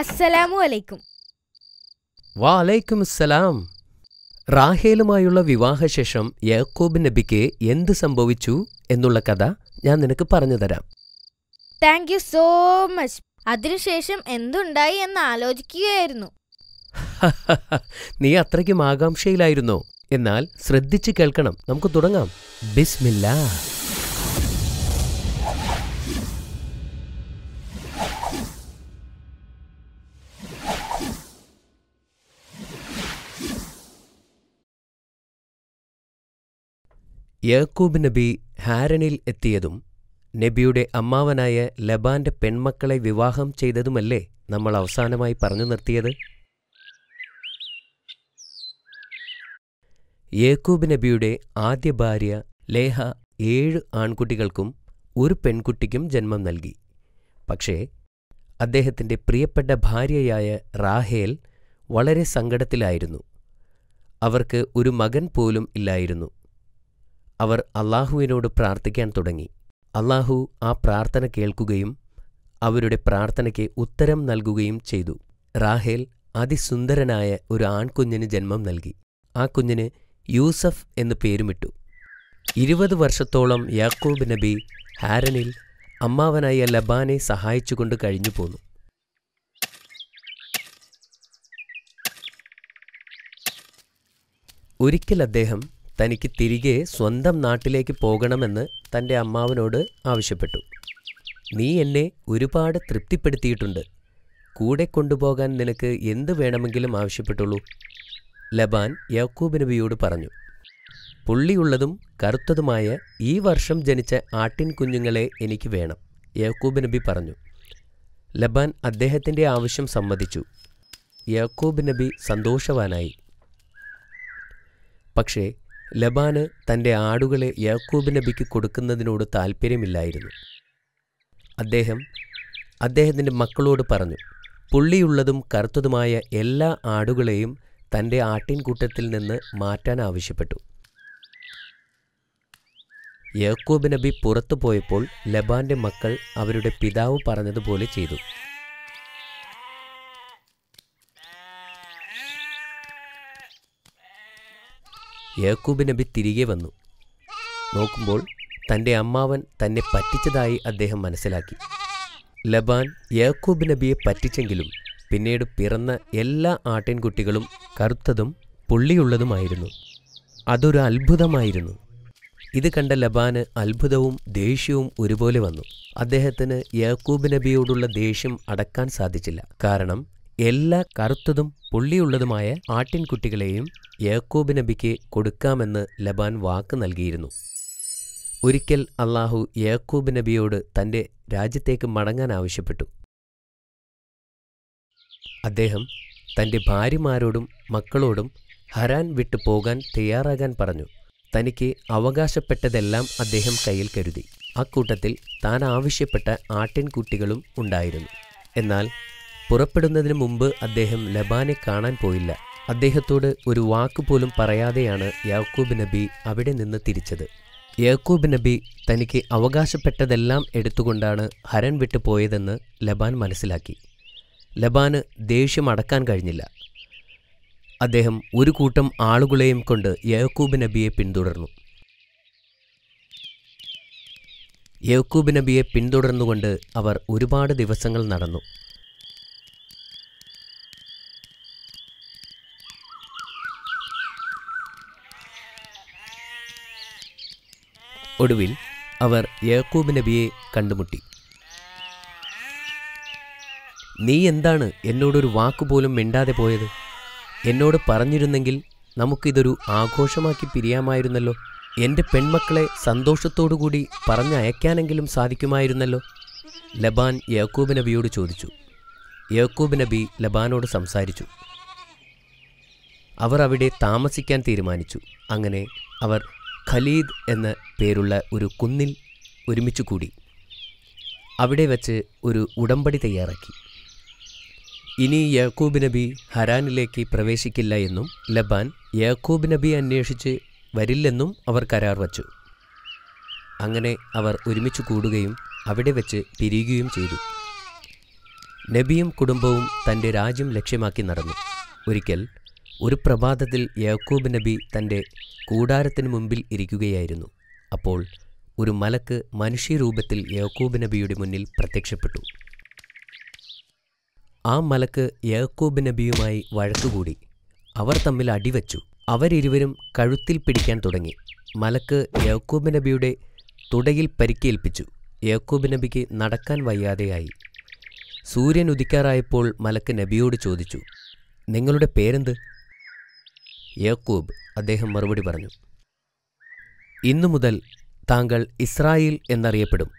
അസ്സലാമു അലൈക്കും വാലൈക്കും അസ്സലാം റാഹേലുമായുള്ള വിവാഹശേഷം യാക്കോബ് നബിക്ക് എന്ത് സംഭവിച്ചു എന്നുള്ള കഥ ഞാൻ നിനക്ക് പറഞ്ഞു തരാം താങ്ക് യു സോ മച്ച് അതിനുശേഷം എന്തുണ്ടായി എന്ന് ആലോചിക്കുകയായിരുന്നു നീ അത്രയ്ക്കും ആകാംക്ഷയിലായിരുന്നോ എന്നാൽ ശ്രദ്ധിച്ചു കേൾക്കണം നമുക്ക് തുടങ്ങാം ബിസ്മില്ലാ യാക്കൂബ് നബി ഹാരനിൽ എത്തിയതും നബിയുടെ അമ്മാവനായ ലബാന്റെ പെൺമക്കളെ വിവാഹം ചെയ്തതുമല്ലേ നമ്മൾ അവസാനമായി പറഞ്ഞു നിർത്തിയത് യേക്കൂബ് നബിയുടെ ആദ്യ ഭാര്യ ലേഹ ഏഴ് ആൺകുട്ടികൾക്കും ഒരു പെൺകുട്ടിക്കും ജന്മം നൽകി പക്ഷേ അദ്ദേഹത്തിൻ്റെ പ്രിയപ്പെട്ട ഭാര്യയായ റാഹേൽ വളരെ സങ്കടത്തിലായിരുന്നു അവർക്ക് ഒരു മകൻ പോലും ഇല്ലായിരുന്നു അവർ അള്ളാഹുവിനോട് പ്രാർത്ഥിക്കാൻ തുടങ്ങി അള്ളാഹു ആ പ്രാർത്ഥന കേൾക്കുകയും അവരുടെ പ്രാർത്ഥനയ്ക്ക് ഉത്തരം നൽകുകയും ചെയ്തു റാഹേൽ അതിസുന്ദരനായ ഒരു ആൺകുഞ്ഞിന് ജന്മം നൽകി ആ കുഞ്ഞിന് യൂസഫ് എന്ന് പേരുമിട്ടു ഇരുപത് വർഷത്തോളം യാക്കൂബ് നബി ഹാരനിൽ അമ്മാവനായ ലബാനെ സഹായിച്ചുകൊണ്ട് കഴിഞ്ഞു പോന്നു ഒരിക്കൽ അദ്ദേഹം തനിക്ക് തിരികെ സ്വന്തം നാട്ടിലേക്ക് പോകണമെന്ന് തൻ്റെ അമ്മാവനോട് ആവശ്യപ്പെട്ടു നീ എന്നെ ഒരുപാട് തൃപ്തിപ്പെടുത്തിയിട്ടുണ്ട് കൂടെ കൊണ്ടുപോകാൻ നിനക്ക് എന്ത് വേണമെങ്കിലും ആവശ്യപ്പെട്ടുള്ളൂ ലബാൻ യാക്കൂബിനബിയോട് നബിയോട് പറഞ്ഞു പുള്ളിയുള്ളതും കറുത്തതുമായ ഈ വർഷം ജനിച്ച ആട്ടിൻ കുഞ്ഞുങ്ങളെ എനിക്ക് വേണം യാക്കൂബ് നബി പറഞ്ഞു ലബാൻ അദ്ദേഹത്തിൻ്റെ ആവശ്യം സമ്മതിച്ചു യാക്കൂബ് നബി സന്തോഷവാനായി പക്ഷേ ലബാന് തൻ്റെ ആടുകളെ യാക്കൂബ് നബിക്ക് കൊടുക്കുന്നതിനോട് താൽപ്പര്യമില്ലായിരുന്നു അദ്ദേഹം അദ്ദേഹത്തിൻ്റെ മക്കളോട് പറഞ്ഞു പുള്ളിയുള്ളതും കറുത്തതുമായ എല്ലാ ആടുകളെയും തൻ്റെ ആട്ടിൻകൂട്ടത്തിൽ നിന്ന് മാറ്റാൻ ആവശ്യപ്പെട്ടു യാക്കൂബ് നബി പുറത്തു പോയപ്പോൾ ലബാൻ്റെ മക്കൾ അവരുടെ പിതാവ് പറഞ്ഞതുപോലെ ചെയ്തു യാക്കൂബ് നബി തിരികെ വന്നു നോക്കുമ്പോൾ തൻ്റെ അമ്മാവൻ തന്നെ പറ്റിച്ചതായി അദ്ദേഹം മനസ്സിലാക്കി ലബാൻ യാക്കൂബ് നബിയെ പറ്റിച്ചെങ്കിലും പിന്നീട് പിറന്ന എല്ലാ ആട്ടിൻകുട്ടികളും കറുത്തതും പുള്ളിയുള്ളതുമായിരുന്നു അതൊരു അത്ഭുതമായിരുന്നു ഇത് കണ്ട ലബാന് അത്ഭുതവും ദേഷ്യവും ഒരുപോലെ വന്നു അദ്ദേഹത്തിന് യാക്കൂബ് നബിയോടുള്ള ദേഷ്യം അടക്കാൻ സാധിച്ചില്ല കാരണം എല്ലാ കറുത്തതും പുള്ളിയുള്ളതുമായ ആട്ടിൻകുട്ടികളെയും യാക്കൂബ് നബിക്ക് കൊടുക്കാമെന്ന് ലബാൻ വാക്ക് നൽകിയിരുന്നു ഒരിക്കൽ അള്ളാഹു യാക്കൂബ് നബിയോട് തൻ്റെ രാജ്യത്തേക്ക് മടങ്ങാൻ ആവശ്യപ്പെട്ടു അദ്ദേഹം തൻ്റെ ഭാര്യമാരോടും മക്കളോടും ഹരാൻ വിട്ടു പോകാൻ തയ്യാറാകാൻ പറഞ്ഞു തനിക്ക് അവകാശപ്പെട്ടതെല്ലാം അദ്ദേഹം കയ്യിൽ കരുതി അക്കൂട്ടത്തിൽ താൻ ആവശ്യപ്പെട്ട ആട്ടിൻകുട്ടികളും ഉണ്ടായിരുന്നു എന്നാൽ പുറപ്പെടുന്നതിന് മുമ്പ് അദ്ദേഹം ലബാനെ കാണാൻ പോയില്ല അദ്ദേഹത്തോട് ഒരു വാക്ക് പോലും പറയാതെയാണ് യാക്കൂബ് നബി അവിടെ നിന്ന് തിരിച്ചത് യാക്കൂബ് നബി തനിക്ക് അവകാശപ്പെട്ടതെല്ലാം എടുത്തുകൊണ്ടാണ് ഹരൻ വിട്ടു പോയതെന്ന് ലബാൻ മനസ്സിലാക്കി ലബാന് ദേഷ്യം അടക്കാൻ കഴിഞ്ഞില്ല അദ്ദേഹം ഒരു കൂട്ടം ആളുകളെയും കൊണ്ട് യാക്കൂബ് നബിയെ പിന്തുടർന്നു യാക്കൂബ് നബിയെ പിന്തുടർന്നുകൊണ്ട് അവർ ഒരുപാട് ദിവസങ്ങൾ നടന്നു ഒടുവിൽ അവർ യാക്കൂബ് നബിയെ കണ്ടുമുട്ടി നീ എന്താണ് എന്നോടൊരു വാക്കുപോലും മിണ്ടാതെ പോയത് എന്നോട് പറഞ്ഞിരുന്നെങ്കിൽ നമുക്കിതൊരു ആഘോഷമാക്കി പിരിയാമായിരുന്നല്ലോ എൻ്റെ പെൺമക്കളെ സന്തോഷത്തോടുകൂടി പറഞ്ഞയക്കാനെങ്കിലും സാധിക്കുമായിരുന്നല്ലോ ലബാൻ യാക്കൂബ് നബിയോട് ചോദിച്ചു യാക്കൂബ് നബി ലബാനോട് സംസാരിച്ചു അവർ അവിടെ താമസിക്കാൻ തീരുമാനിച്ചു അങ്ങനെ അവർ ഖലീദ് എന്ന പേരുള്ള ഒരു കുന്നിൽ ഒരുമിച്ച് കൂടി അവിടെ വച്ച് ഒരു ഉടമ്പടി തയ്യാറാക്കി ഇനി യാക്കൂബ് നബി ഹരാനിലേക്ക് പ്രവേശിക്കില്ല എന്നും ലബാൻ യാക്കൂബ് നബി അന്വേഷിച്ച് വരില്ലെന്നും അവർ കരാർ വച്ചു അങ്ങനെ അവർ ഒരുമിച്ച് കൂടുകയും അവിടെ വെച്ച് പിരിയുകയും ചെയ്തു നബിയും കുടുംബവും തൻ്റെ രാജ്യം ലക്ഷ്യമാക്കി നടന്നു ഒരിക്കൽ ഒരു പ്രഭാതത്തിൽ യാക്കൂബ് നബി തൻ്റെ കൂടാരത്തിന് മുമ്പിൽ ഇരിക്കുകയായിരുന്നു അപ്പോൾ ഒരു മലക്ക് മനുഷ്യരൂപത്തിൽ യാക്കൂബ് നബിയുടെ മുന്നിൽ പ്രത്യക്ഷപ്പെട്ടു ആ മലക്ക് യാക്കൂബ് നബിയുമായി വഴക്കുകൂടി അവർ തമ്മിൽ അടിവച്ചു അവരിരുവരും കഴുത്തിൽ പിടിക്കാൻ തുടങ്ങി മലക്ക് യാക്കൂബ് നബിയുടെ തുടയിൽ പരിക്കേൽപ്പിച്ചു യാക്കൂബ് നബിക്ക് നടക്കാൻ വയ്യാതെയായി സൂര്യൻ ഉദിക്കാറായപ്പോൾ മലക്ക് നബിയോട് ചോദിച്ചു നിങ്ങളുടെ പേരെന്ത് യക്കൂബ് അദ്ദേഹം മറുപടി പറഞ്ഞു ഇന്നു മുതൽ താങ്കൾ ഇസ്രായേൽ എന്നറിയപ്പെടും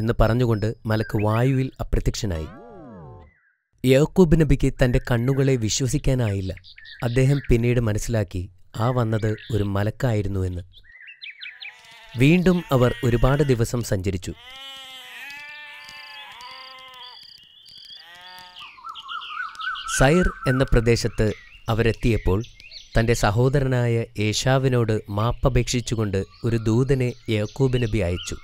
എന്ന് പറഞ്ഞുകൊണ്ട് മലക്ക് വായുവിൽ അപ്രത്യക്ഷനായി യഹക്കൂബ് നബിക്ക് തൻ്റെ കണ്ണുകളെ വിശ്വസിക്കാനായില്ല അദ്ദേഹം പിന്നീട് മനസ്സിലാക്കി ആ വന്നത് ഒരു മലക്കായിരുന്നു എന്ന് വീണ്ടും അവർ ഒരുപാട് ദിവസം സഞ്ചരിച്ചു സൈർ എന്ന പ്രദേശത്ത് അവരെത്തിയപ്പോൾ തൻ്റെ സഹോദരനായ ഏഷാവിനോട് മാപ്പപേക്ഷിച്ചുകൊണ്ട് ഒരു ദൂതനെ യാക്കൂബ് നബി അയച്ചു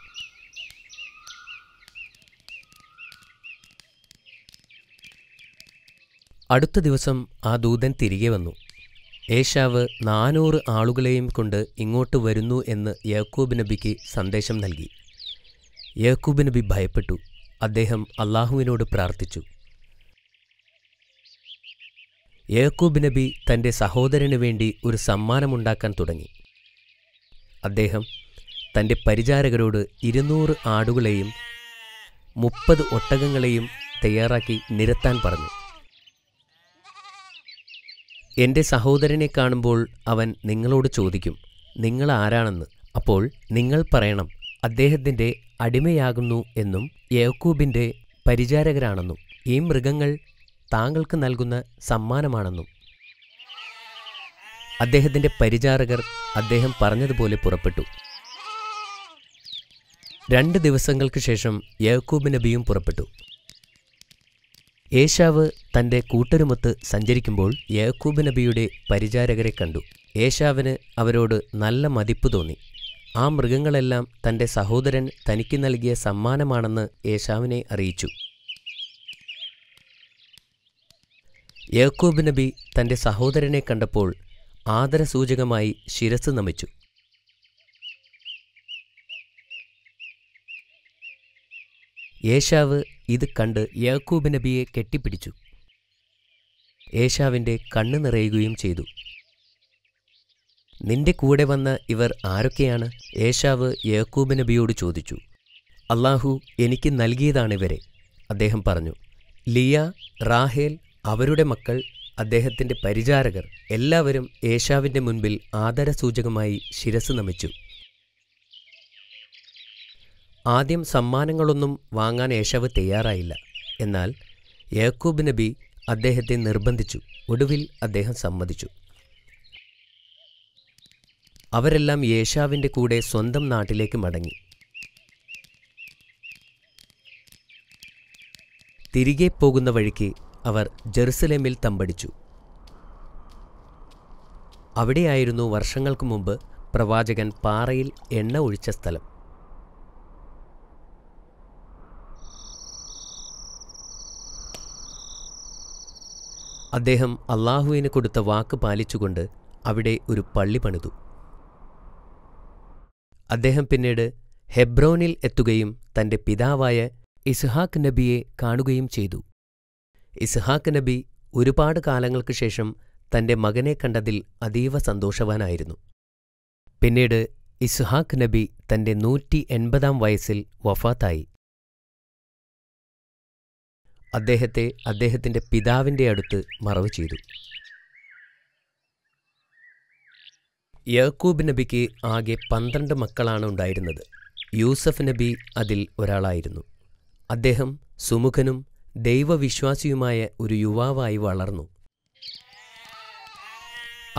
അടുത്ത ദിവസം ആ ദൂതൻ തിരികെ വന്നു ഏഷാവ് നാനൂറ് ആളുകളെയും കൊണ്ട് ഇങ്ങോട്ട് വരുന്നു എന്ന് യാക്കൂബ് നബിക്ക് സന്ദേശം നൽകി യാക്കൂബ് നബി ഭയപ്പെട്ടു അദ്ദേഹം അള്ളാഹുവിനോട് പ്രാർത്ഥിച്ചു യേക്കൂബ് നബി തൻ്റെ സഹോദരന് വേണ്ടി ഒരു സമ്മാനമുണ്ടാക്കാൻ തുടങ്ങി അദ്ദേഹം തൻ്റെ പരിചാരകരോട് ഇരുന്നൂറ് ആടുകളെയും മുപ്പത് ഒട്ടകങ്ങളെയും തയ്യാറാക്കി നിരത്താൻ പറഞ്ഞു എൻ്റെ സഹോദരനെ കാണുമ്പോൾ അവൻ നിങ്ങളോട് ചോദിക്കും നിങ്ങൾ ആരാണെന്ന് അപ്പോൾ നിങ്ങൾ പറയണം അദ്ദേഹത്തിൻ്റെ അടിമയാകുന്നു എന്നും യേക്കൂബിൻ്റെ പരിചാരകരാണെന്നും ഈ മൃഗങ്ങൾ താങ്കൾക്ക് നൽകുന്ന സമ്മാനമാണെന്നും അദ്ദേഹത്തിൻ്റെ പരിചാരകർ അദ്ദേഹം പറഞ്ഞതുപോലെ പുറപ്പെട്ടു രണ്ട് ദിവസങ്ങൾക്ക് ശേഷം യാക്കൂബ് നബിയും പുറപ്പെട്ടു ഏഷാവ് തൻ്റെ കൂട്ടരുമൊത്ത് സഞ്ചരിക്കുമ്പോൾ യാക്കൂബ് നബിയുടെ പരിചാരകരെ കണ്ടു ഏഷാവിന് അവരോട് നല്ല മതിപ്പ് തോന്നി ആ മൃഗങ്ങളെല്ലാം തൻ്റെ സഹോദരൻ തനിക്ക് നൽകിയ സമ്മാനമാണെന്ന് ഏഷാവിനെ അറിയിച്ചു യാക്കൂബ് നബി തൻ്റെ സഹോദരനെ കണ്ടപ്പോൾ ആദരസൂചകമായി ശിരസ് നമിച്ചു യേശാവ് ഇത് കണ്ട് യേക്കൂബ് നബിയെ കെട്ടിപ്പിടിച്ചു ഏഷാവിൻ്റെ കണ്ണ് നിറയുകയും ചെയ്തു നിന്റെ കൂടെ വന്ന ഇവർ ആരൊക്കെയാണ് യേശാവ് യേക്കൂബ് നബിയോട് ചോദിച്ചു അള്ളാഹു എനിക്ക് നൽകിയതാണിവരെ അദ്ദേഹം പറഞ്ഞു ലിയ റാഹേൽ അവരുടെ മക്കൾ അദ്ദേഹത്തിൻ്റെ പരിചാരകർ എല്ലാവരും ഏഷാവിൻ്റെ മുൻപിൽ ആദരസൂചകമായി ശിരസ് നമിച്ചു ആദ്യം സമ്മാനങ്ങളൊന്നും വാങ്ങാൻ ഏഷാവ് തയ്യാറായില്ല എന്നാൽ യാക്കൂബ് നബി അദ്ദേഹത്തെ നിർബന്ധിച്ചു ഒടുവിൽ അദ്ദേഹം സമ്മതിച്ചു അവരെല്ലാം യേശാവിൻ്റെ കൂടെ സ്വന്തം നാട്ടിലേക്ക് മടങ്ങി തിരികെ പോകുന്ന വഴിക്ക് അവർ ജെറുസലേമിൽ തമ്പടിച്ചു അവിടെയായിരുന്നു വർഷങ്ങൾക്ക് മുമ്പ് പ്രവാചകൻ പാറയിൽ എണ്ണ ഒഴിച്ച സ്ഥലം അദ്ദേഹം അള്ളാഹുവിന് കൊടുത്ത വാക്ക് പാലിച്ചുകൊണ്ട് അവിടെ ഒരു പള്ളി പണിതു അദ്ദേഹം പിന്നീട് ഹെബ്രോനിൽ എത്തുകയും തന്റെ പിതാവായ ഇസ്ഹാഖ് നബിയെ കാണുകയും ചെയ്തു ഇസ്ഹാക്ക് നബി ഒരുപാട് കാലങ്ങൾക്ക് ശേഷം തൻ്റെ മകനെ കണ്ടതിൽ അതീവ സന്തോഷവാനായിരുന്നു പിന്നീട് ഇസ്ഹാഖ് നബി തൻ്റെ നൂറ്റി എൺപതാം വയസ്സിൽ വഫാത്തായി അദ്ദേഹത്തെ അദ്ദേഹത്തിൻ്റെ പിതാവിൻ്റെ അടുത്ത് മറവ് ചെയ്തു യാക്കൂബ് നബിക്ക് ആകെ പന്ത്രണ്ട് മക്കളാണ് ഉണ്ടായിരുന്നത് യൂസഫ് നബി അതിൽ ഒരാളായിരുന്നു അദ്ദേഹം സുമുഖനും ദൈവവിശ്വാസിയുമായ ഒരു യുവാവായി വളർന്നു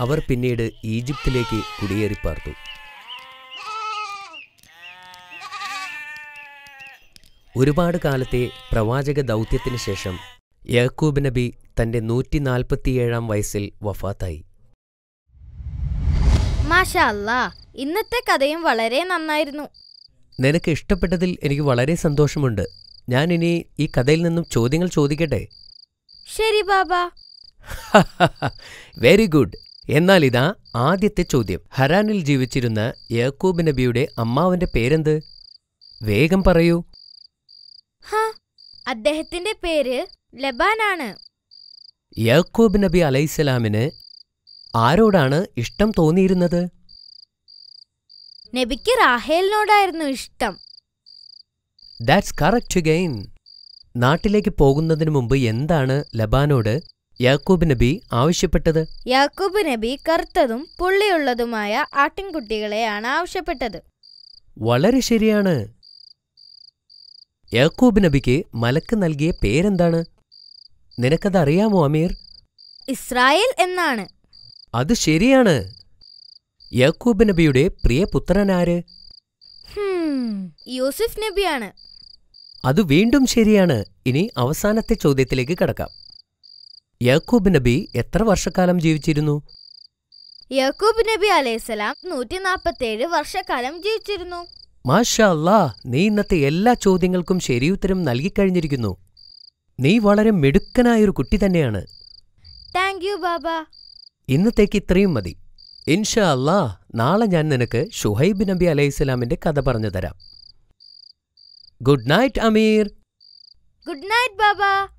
അവർ പിന്നീട് ഈജിപ്തിലേക്ക് കുടിയേറിപ്പാർത്തു ഒരുപാട് കാലത്തെ പ്രവാചക ദൗത്യത്തിന് ശേഷം യാക്കൂബ് നബി തന്റെ നൂറ്റി നാൽപ്പത്തിയേഴാം വയസ്സിൽ വഫാത്തായി ഇന്നത്തെ കഥയും വളരെ നന്നായിരുന്നു നിനക്ക് ഇഷ്ടപ്പെട്ടതിൽ എനിക്ക് വളരെ സന്തോഷമുണ്ട് ഞാൻ ഇനി ഈ കഥയിൽ നിന്നും ചോദ്യങ്ങൾ ചോദിക്കട്ടെ ശരി ബാബ വെരി ഗുഡ് എന്നാൽ ഇതാ ആദ്യത്തെ ചോദ്യം ഹരാനിൽ ജീവിച്ചിരുന്ന യാക്കൂബ് നബിയുടെ അമ്മാവന്റെ പേരെന്ത് വേഗം പറയൂ അദ്ദേഹത്തിന്റെ പേര് ലബാനാണ് യാക്കൂബ് നബി അലൈസലാമിന് ആരോടാണ് ഇഷ്ടം തോന്നിയിരുന്നത് നബിക്ക് റാഹേലിനോടായിരുന്നു ഇഷ്ടം ദാറ്റ്സ് കറക്റ്റ് ഗെയിൻ നാട്ടിലേക്ക് പോകുന്നതിനു മുമ്പ് എന്താണ് ലബാനോട് യാക്കൂബ് നബി ആവശ്യപ്പെട്ടത് യാക്കൂബ് നബി കറുത്തതും പുള്ളിയുള്ളതുമായ ആട്ടിൻകുട്ടികളെയാണ് ആവശ്യപ്പെട്ടത് വളരെ ശരിയാണ് യാക്കൂബ് നബിക്ക് മലക്ക് നൽകിയ പേരെന്താണ് നിനക്കതറിയാമോ അമീർ ഇസ്രായേൽ എന്നാണ് അത് ശരിയാണ് യാക്കൂബ് നബിയുടെ പ്രിയ പുത്രനാര് യൂസുഫ് നബിയാണ് അത് വീണ്ടും ശരിയാണ് ഇനി അവസാനത്തെ ചോദ്യത്തിലേക്ക് കടക്കാം യാക്കൂബ് നബി എത്ര വർഷക്കാലം ജീവിച്ചിരുന്നു യാക്കൂബ് നബി അലൈഹിസ്സലാം നൂറ്റി വർഷക്കാലം ജീവിച്ചിരുന്നു മാഷാ നീ ഇന്നത്തെ എല്ലാ ചോദ്യങ്ങൾക്കും ശരിയുത്തരം നൽകിക്കഴിഞ്ഞിരിക്കുന്നു നീ വളരെ മിടുക്കനായൊരു കുട്ടി തന്നെയാണ് താങ്ക് യു ബാബ ഇന്നത്തേക്ക് ഇത്രയും മതി ഇൻഷാ അല്ലാ നാളെ ഞാൻ നിനക്ക് ഷുഹൈബ് നബി അലൈഹിസ്സലാമിന്റെ കഥ പറഞ്ഞു തരാം Good night, Amir. Good night, Baba.